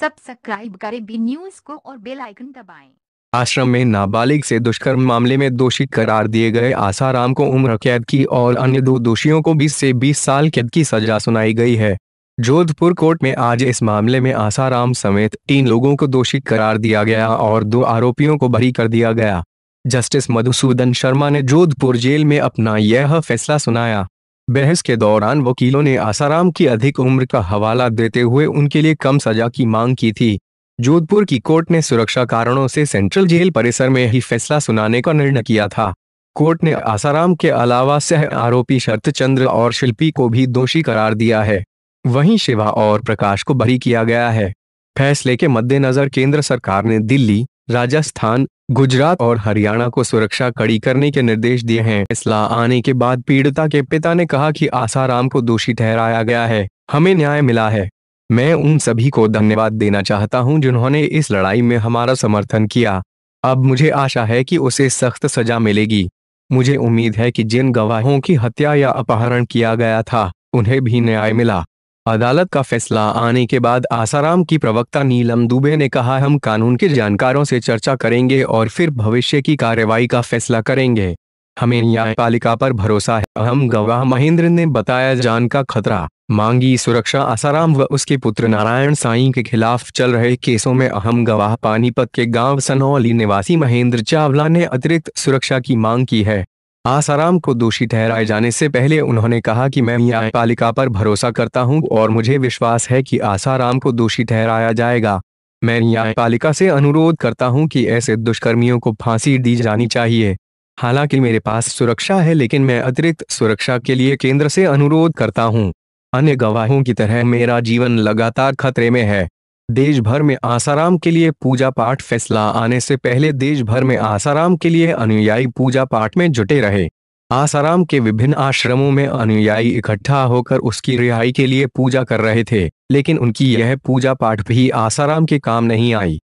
Subscribe करें B news को और बेल आइकन दबाएं। आश्रम में नाबालिग से दुष्कर्म मामले में दोषी करार दिए गए आसाराम को उम्र कैद की और अन्य दो दोषियों को 20 से 20 साल कैद की सजा सुनाई गई है जोधपुर कोर्ट में आज इस मामले में आसाराम समेत तीन लोगों को दोषी करार दिया गया और दो आरोपियों को बरी कर दिया गया जस्टिस मधुसूदन शर्मा ने जोधपुर जेल में अपना यह फैसला सुनाया बहस के दौरान वकीलों ने आसाराम की अधिक उम्र का हवाला देते हुए उनके लिए कम सजा की मांग की थी जोधपुर की कोर्ट ने सुरक्षा कारणों से सेंट्रल जेल परिसर में ही फैसला सुनाने का निर्णय किया था कोर्ट ने आसाराम के अलावा सह आरोपी शरतचंद्र और शिल्पी को भी दोषी करार दिया है वहीं शिवा और प्रकाश को बरी किया गया है फैसले के मद्देनजर केंद्र सरकार ने दिल्ली राजस्थान गुजरात और हरियाणा को सुरक्षा कड़ी करने के निर्देश दिए हैं इसला आने के बाद पीड़िता के पिता ने कहा कि आसाराम को दोषी ठहराया गया है हमें न्याय मिला है मैं उन सभी को धन्यवाद देना चाहता हूं जिन्होंने इस लड़ाई में हमारा समर्थन किया अब मुझे आशा है कि उसे सख्त सजा मिलेगी मुझे उम्मीद है कि जिन गवाहों की हत्या या अपहरण किया गया था उन्हें भी न्याय मिला अदालत का फैसला आने के बाद आसाराम की प्रवक्ता नीलम दुबे ने कहा हम कानून के जानकारों से चर्चा करेंगे और फिर भविष्य की कार्यवाही का फैसला करेंगे हमें न्यायपालिका पर भरोसा है अहम गवाह महेंद्र ने बताया जान का खतरा मांगी सुरक्षा आसाराम व उसके पुत्र नारायण साई के खिलाफ चल रहे केसों में अहम गवाह पानीपत के गांव सनौली निवासी महेंद्र चावला ने अतिरिक्त सुरक्षा की मांग की है आसाराम को दोषी ठहराए जाने से पहले उन्होंने कहा कि मैं न्यायपालिका पर भरोसा करता हूं और मुझे विश्वास है कि आसाराम को दोषी ठहराया जाएगा मैं न्यायपालिका से अनुरोध करता हूं कि ऐसे दुष्कर्मियों को फांसी दी जानी चाहिए हालांकि मेरे पास सुरक्षा है लेकिन मैं अतिरिक्त सुरक्षा के लिए केंद्र से अनुरोध करता हूँ अन्य गवाहों की तरह मेरा जीवन लगातार खतरे में है देश भर में आसाराम के लिए पूजा पाठ फैसला आने से पहले देश भर में आसाराम के लिए अनुयायी पूजा पाठ में जुटे रहे आसाराम के विभिन्न आश्रमों में अनुयायी इकट्ठा होकर उसकी रिहाई के लिए पूजा कर रहे थे लेकिन उनकी यह पूजा पाठ भी आसाराम के काम नहीं आई